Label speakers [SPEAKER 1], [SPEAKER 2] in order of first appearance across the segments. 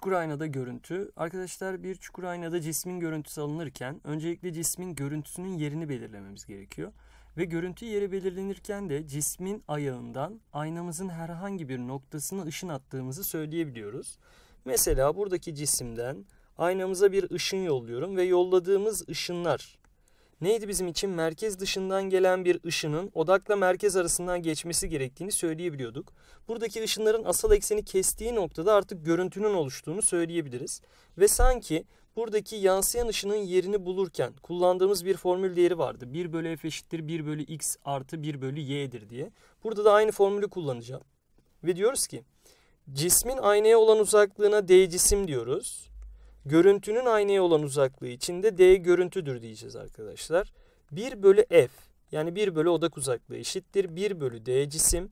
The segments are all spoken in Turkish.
[SPEAKER 1] Çukur aynada görüntü. Arkadaşlar bir çukur aynada cismin görüntüsü alınırken öncelikle cismin görüntüsünün yerini belirlememiz gerekiyor. Ve görüntü yeri belirlenirken de cismin ayağından aynamızın herhangi bir noktasına ışın attığımızı söyleyebiliyoruz. Mesela buradaki cisimden aynamıza bir ışın yolluyorum ve yolladığımız ışınlar neydi bizim için? Merkez dışından gelen bir ışının odakla merkez arasından geçmesi gerektiğini söyleyebiliyorduk. Buradaki ışınların asal ekseni kestiği noktada artık görüntünün oluştuğunu söyleyebiliriz. Ve sanki buradaki yansıyan ışının yerini bulurken kullandığımız bir formül değeri vardı. 1 bölü f eşittir 1 bölü x artı 1 bölü y'dir diye. Burada da aynı formülü kullanacağım. Ve diyoruz ki cismin aynaya olan uzaklığına d cisim diyoruz. Görüntünün aynaya olan uzaklığı içinde D görüntüdür diyeceğiz arkadaşlar. 1 bölü F yani 1 bölü odak uzaklığı eşittir. 1 bölü D cisim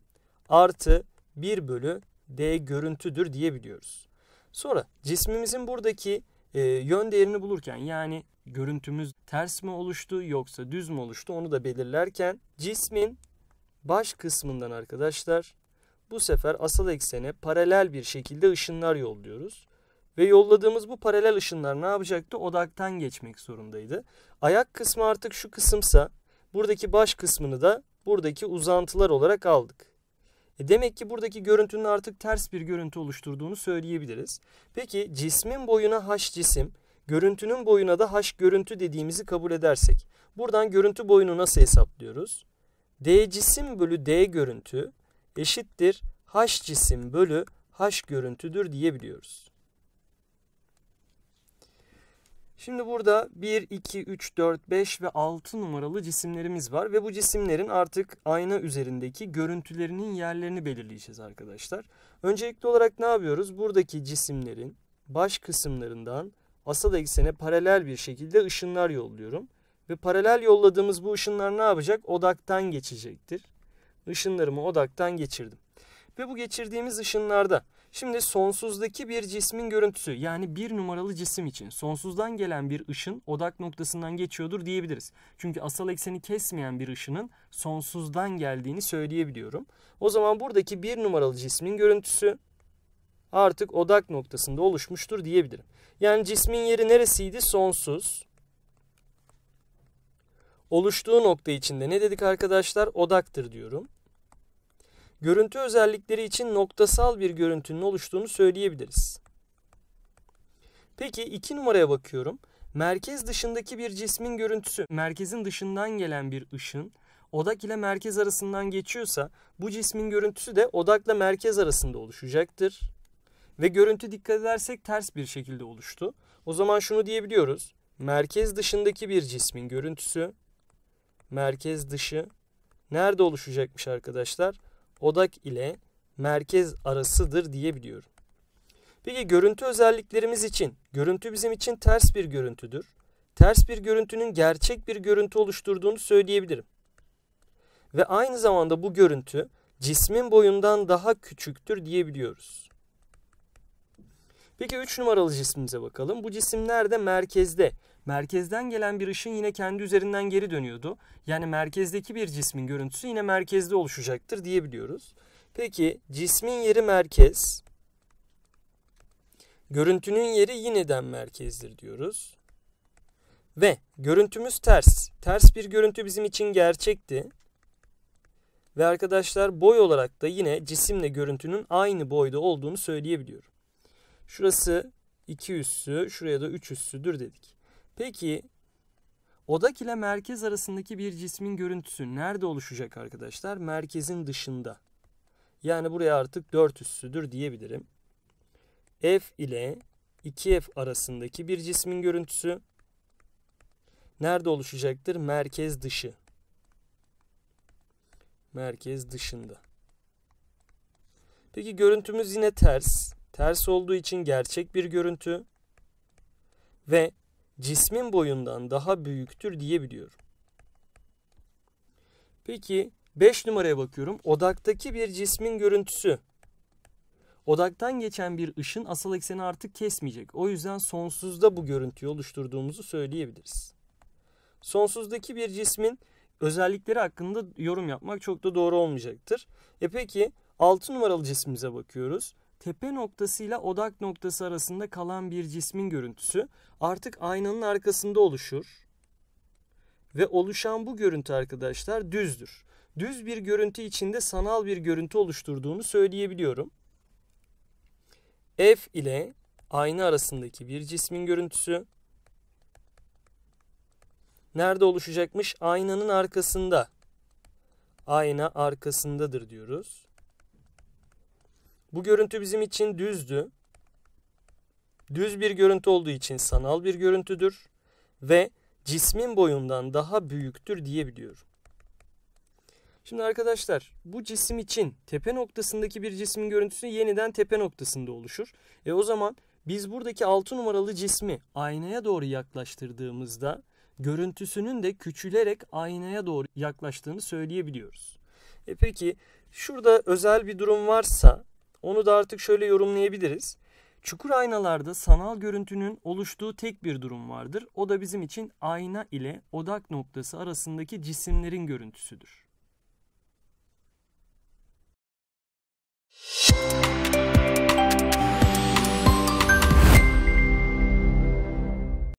[SPEAKER 1] artı 1 bölü D görüntüdür diyebiliyoruz. Sonra cismimizin buradaki e, yön değerini bulurken yani görüntümüz ters mi oluştu yoksa düz mü oluştu onu da belirlerken cismin baş kısmından arkadaşlar bu sefer asal eksene paralel bir şekilde ışınlar yolluyoruz. Ve yolladığımız bu paralel ışınlar ne yapacaktı? Odaktan geçmek zorundaydı. Ayak kısmı artık şu kısımsa buradaki baş kısmını da buradaki uzantılar olarak aldık. E demek ki buradaki görüntünün artık ters bir görüntü oluşturduğunu söyleyebiliriz. Peki cismin boyuna h cisim, görüntünün boyuna da h görüntü dediğimizi kabul edersek. Buradan görüntü boyunu nasıl hesaplıyoruz? d cisim bölü d görüntü eşittir h cisim bölü h görüntüdür diyebiliyoruz. Şimdi burada 1, 2, 3, 4, 5 ve 6 numaralı cisimlerimiz var. Ve bu cisimlerin artık ayna üzerindeki görüntülerinin yerlerini belirleyeceğiz arkadaşlar. Öncelikli olarak ne yapıyoruz? Buradaki cisimlerin baş kısımlarından asal eksene paralel bir şekilde ışınlar yolluyorum. Ve paralel yolladığımız bu ışınlar ne yapacak? Odaktan geçecektir. Işınlarımı odaktan geçirdim. Ve bu geçirdiğimiz ışınlarda Şimdi sonsuzdaki bir cismin görüntüsü yani bir numaralı cisim için sonsuzdan gelen bir ışın odak noktasından geçiyordur diyebiliriz. Çünkü asal ekseni kesmeyen bir ışının sonsuzdan geldiğini söyleyebiliyorum. O zaman buradaki bir numaralı cismin görüntüsü artık odak noktasında oluşmuştur diyebilirim. Yani cismin yeri neresiydi? Sonsuz. Oluştuğu nokta içinde ne dedik arkadaşlar? Odaktır diyorum görüntü özellikleri için noktasal bir görüntünün oluştuğunu söyleyebiliriz. Peki 2 numaraya bakıyorum. Merkez dışındaki bir cismin görüntüsü, merkezin dışından gelen bir ışın, odak ile merkez arasından geçiyorsa bu cismin görüntüsü de odakla merkez arasında oluşacaktır. Ve görüntü dikkat edersek ters bir şekilde oluştu. O zaman şunu diyebiliyoruz. Merkez dışındaki bir cismin görüntüsü merkez dışı nerede oluşacakmış arkadaşlar? odak ile merkez arasıdır diyebiliyorum. Peki görüntü özelliklerimiz için, görüntü bizim için ters bir görüntüdür. Ters bir görüntünün gerçek bir görüntü oluşturduğunu söyleyebilirim. Ve aynı zamanda bu görüntü cismin boyundan daha küçüktür diyebiliyoruz. Peki 3 numaralı cisimimize bakalım. Bu cisimler de merkezde. Merkezden gelen bir ışın yine kendi üzerinden geri dönüyordu. Yani merkezdeki bir cismin görüntüsü yine merkezde oluşacaktır diyebiliyoruz. Peki cismin yeri merkez. Görüntünün yeri yineden merkezdir diyoruz. Ve görüntümüz ters. Ters bir görüntü bizim için gerçekti. Ve arkadaşlar boy olarak da yine cisimle görüntünün aynı boyda olduğunu söyleyebiliyorum. Şurası 2 üssü, şuraya da 3 üssüdür dedik. Peki odak ile merkez arasındaki bir cismin görüntüsü nerede oluşacak arkadaşlar? Merkezin dışında. Yani buraya artık 4 üssüdür diyebilirim. F ile 2F arasındaki bir cismin görüntüsü nerede oluşacaktır? Merkez dışı. Merkez dışında. Peki görüntümüz yine ters ters olduğu için gerçek bir görüntü ve cismin boyundan daha büyüktür diyebiliyorum. Peki 5 numaraya bakıyorum. Odaktaki bir cismin görüntüsü. Odaktan geçen bir ışın asıl ekseni artık kesmeyecek. O yüzden sonsuzda bu görüntüyü oluşturduğumuzu söyleyebiliriz. Sonsuzdaki bir cismin özellikleri hakkında yorum yapmak çok da doğru olmayacaktır. E peki 6 numaralı cismimize bakıyoruz tepe noktasıyla odak noktası arasında kalan bir cismin görüntüsü artık aynanın arkasında oluşur. Ve oluşan bu görüntü arkadaşlar düzdür. Düz bir görüntü içinde sanal bir görüntü oluşturduğunu söyleyebiliyorum. F ile ayna arasındaki bir cismin görüntüsü nerede oluşacakmış? Aynanın arkasında. Ayna arkasındadır diyoruz. Bu görüntü bizim için düzdü. Düz bir görüntü olduğu için sanal bir görüntüdür ve cismin boyundan daha büyüktür diyebiliyorum. Şimdi arkadaşlar bu cisim için tepe noktasındaki bir cismin görüntüsü yeniden tepe noktasında oluşur. E o zaman biz buradaki 6 numaralı cismi aynaya doğru yaklaştırdığımızda görüntüsünün de küçülerek aynaya doğru yaklaştığını söyleyebiliyoruz. E peki şurada özel bir durum varsa onu da artık şöyle yorumlayabiliriz. Çukur aynalarda sanal görüntünün oluştuğu tek bir durum vardır. O da bizim için ayna ile odak noktası arasındaki cisimlerin görüntüsüdür. Müzik